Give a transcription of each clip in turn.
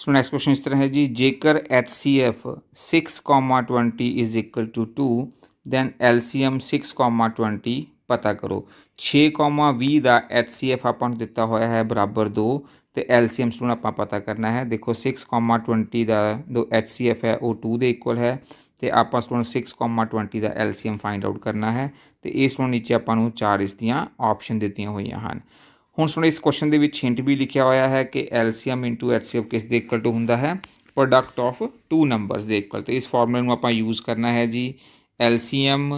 इसमें next question इस तरह है जी जेकर H C F six comma twenty is equal to two then L C M six comma twenty ਪਤਾ ਕਰੋ 6, v ਦਾ HCF ਆਪਾਂ ਨੂੰ ਦਿੱਤਾ ਹੋਇਆ ਹੈ ਬਰਾਬਰ 2 ਤੇ LCM ਸਟੂਡੈਂਟ ਆਪਾਂ ਪਤਾ ਕਰਨਾ ਹੈ ਦੇਖੋ 6,20 ਦਾ ਜੋ HCF ਹੈ ਉਹ 2 ਦੇ ਇਕੁਅਲ ਹੈ ਤੇ ਆਪਾਂ ਸਟੂਡੈਂਟ 6,20 ਦਾ LCM ਫਾਈਂਡ ਆਊਟ ਕਰਨਾ ਹੈ ਤੇ ਇਸ ਨੂੰ ਨੀਚੇ ਆਪਾਂ ਨੂੰ ਚਾਰ ਇਸ ਦੀਆਂ ਆਪਸ਼ਨ ਦਿੱਤੀਆਂ ਹੋਈਆਂ ਹਨ ਹੁਣ ਸੁਣੋ ਇਸ ਕੁਐਸਚਨ ਦੇ ਵਿੱਚ ਹਿੰਟ ਵੀ ਲਿਖਿਆ ਹੋਇਆ ਹੈ ਕਿ ਐਲਸੀਐਮ HCF ਕਿਸ ਦੇ ਇਕੁਅਲ ਟੂ ਹੁੰਦਾ ਹੈ ਪ੍ਰੋਡਕਟ ਆਫ ਟੂ ਨੰਬਰਸ ਦੇ ਇਕੁਅਲ ਤੇ ਇਸ ਫਾਰਮੂਲੇ ਨੂੰ ਆਪਾਂ ਯੂਜ਼ ਕਰਨਾ ਹੈ ਜੀ ਐਲਸੀਐਮ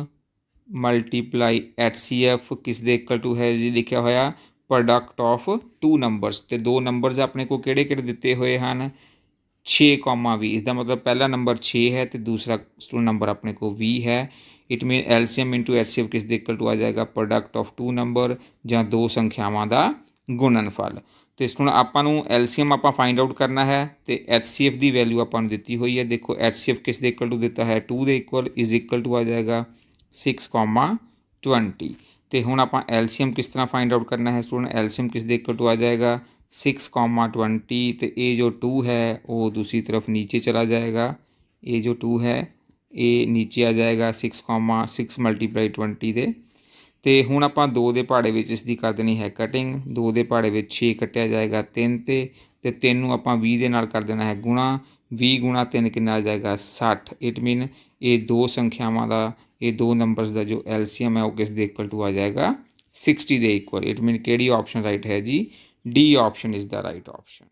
ਮਲਟੀਪਲਾਈ HCF ਕਿਸ ਦੇ ਇਕੁਅਲ ਟੂ ਹੈ ਜੀ ਲਿਖਿਆ ਹੋਇਆ ਪ੍ਰੋਡਕਟ ਆਫ ਟੂ ਨੰਬਰਸ ਤੇ ਦੋ ਨੰਬਰਸ ਆਪਣੇ ਕੋ ਕਿਹੜੇ ਕਿਹੜੇ ਦਿੱਤੇ ਹੋਏ ਹਨ 6, 20 ਇਸ ਦਾ ਮਤਲਬ ਪਹਿਲਾ ਨੰਬਰ 6 ਹੈ ਤੇ ਦੂਸਰਾ ਸਟੂਡੈਂਟ ਨੰਬਰ ਆਪਣੇ ਕੋ 20 ਹੈ it mean LCM into HCF ਕਿਸ ਦੇ ਇਕੁਅਲ ਟੂ ਆ ਜਾਏਗਾ ਪ੍ਰੋਡਕਟ ਆਫ ਟੂ ਨੰਬਰ ਜਾਂ ਦੋ ਸੰਖਿਆਵਾਂ ਦਾ ਗੁਣਨਫਲ ਤੇ ਇਸ ਨੂੰ ਆਪਾਂ ਨੂੰ ਐਲਸੀਐਮ ਆਪਾਂ ਫਾਈਂਡ ਆਊਟ ਕਰਨਾ ਹੈ ਤੇ ਐਚਸੀਐਫ ਦੀ ਵੈਲਿਊ ਆਪਾਂ ਨੂੰ ਦਿੱਤੀ ਹੋਈ ਹੈ ਦੇਖੋ ਐਚਸੀਐਫ ਕਿਸ ਦੇ ਇਕੁਅਲ ਟੂ ਦਿੱਤਾ ਹੈ 2 ਦੇ ਇਕੁਅਲ ਇਜ਼ ਇਕੁਅਲ ਟੂ ਆ ਜਾਏਗਾ 6, 20 ਤੇ ਹੁਣ ਆਪਾਂ ਐਲਸੀਐਮ ਕਿਸ ਤਰ੍ਹਾਂ ਫਾਈਂਡ ਆਊਟ ਕਰਨਾ ਹੈ ਸਟੂਡੈਂਟ ਐਲਸੀਐਮ ਕਿਸ ਦੇ ਇਕੁਅਲ ਟੂ ਆ ਜਾਏਗਾ सिक्स कॉमा ट्वेंटी तो ए जो टू है वो दूसरी तरफ नीचे चला जाएगा ए जो टू है ए नीचे आ जाएगा six comma six multiply twenty ਦੇ ਤੇ ਹੁਣ ਆਪਾਂ 2 ਦੇ ਪਹਾੜੇ ਵਿੱਚ ਇਸ ਦੀ ਕਰ ਦੇਣੀ ਹੈ ਕਟਿੰਗ 2 ਦੇ ਪਹਾੜੇ ਵਿੱਚ 6 ਕੱਟਿਆ ਜਾਏਗਾ 3 ਤੇ ਤੇ 3 ਨੂੰ ਆਪਾਂ 20 ਦੇ ਨਾਲ ਕਰ ਦੇਣਾ ਹੈ ਗੁਣਾ 20 ਗੁਣਾ 3 ਕਿੰਨਾ ਆ ਜਾਏਗਾ 60 ਇਟ ਮੀਨ ਇਹ ਦੋ ਸੰਖਿਆਵਾਂ ਦਾ ਇਹ ਦੋ ਨੰਬਰਸ ਦਾ ਜੋ ਐਲਸੀਐਮ ਹੈ ਉਹ ਕਿਸ ਦੇ ਇਕੁਅਲ ਟੂ ਆ ਜਾਏਗਾ 60 ਦੇ ਇਕੁਅਲ ਇਟ ਮੀਨ ਕਿਹੜੀ ਆਪਸ਼ਨ ਰਾਈਟ ਹੈ ਜੀ D option is the right option.